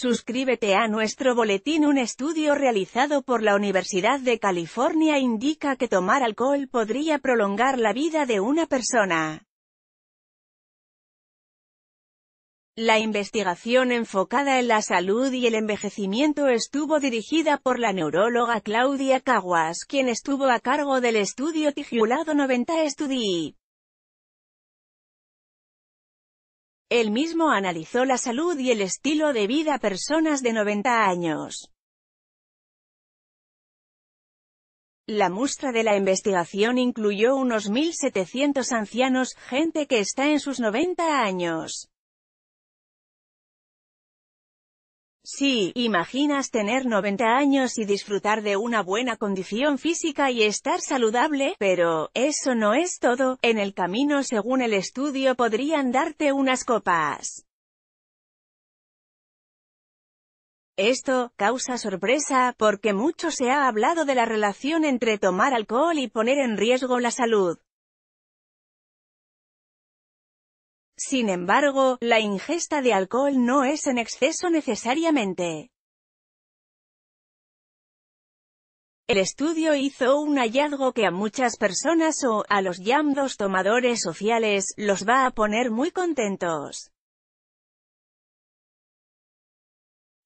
Suscríbete a nuestro boletín. Un estudio realizado por la Universidad de California indica que tomar alcohol podría prolongar la vida de una persona. La investigación enfocada en la salud y el envejecimiento estuvo dirigida por la neuróloga Claudia Caguas, quien estuvo a cargo del estudio titulado 90 Study. Él mismo analizó la salud y el estilo de vida personas de 90 años. La muestra de la investigación incluyó unos 1.700 ancianos, gente que está en sus 90 años. Sí, imaginas tener 90 años y disfrutar de una buena condición física y estar saludable, pero, eso no es todo, en el camino según el estudio podrían darte unas copas. Esto, causa sorpresa, porque mucho se ha hablado de la relación entre tomar alcohol y poner en riesgo la salud. Sin embargo, la ingesta de alcohol no es en exceso necesariamente. El estudio hizo un hallazgo que a muchas personas o, a los llamados tomadores sociales, los va a poner muy contentos.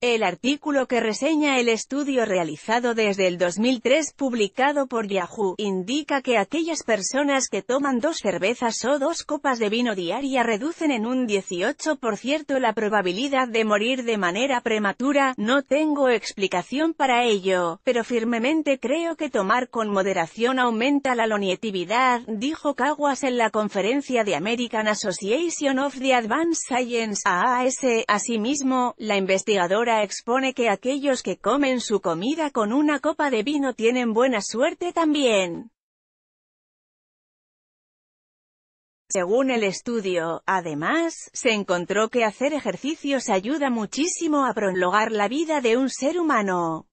El artículo que reseña el estudio realizado desde el 2003 publicado por Yahoo, indica que aquellas personas que toman dos cervezas o dos copas de vino diaria reducen en un 18% la probabilidad de morir de manera prematura, no tengo explicación para ello, pero firmemente creo que tomar con moderación aumenta la longevidad, dijo Caguas en la conferencia de American Association of the Advanced Science AAS. Asimismo, la investigadora expone que aquellos que comen su comida con una copa de vino tienen buena suerte también. Según el estudio, además, se encontró que hacer ejercicios ayuda muchísimo a prolongar la vida de un ser humano.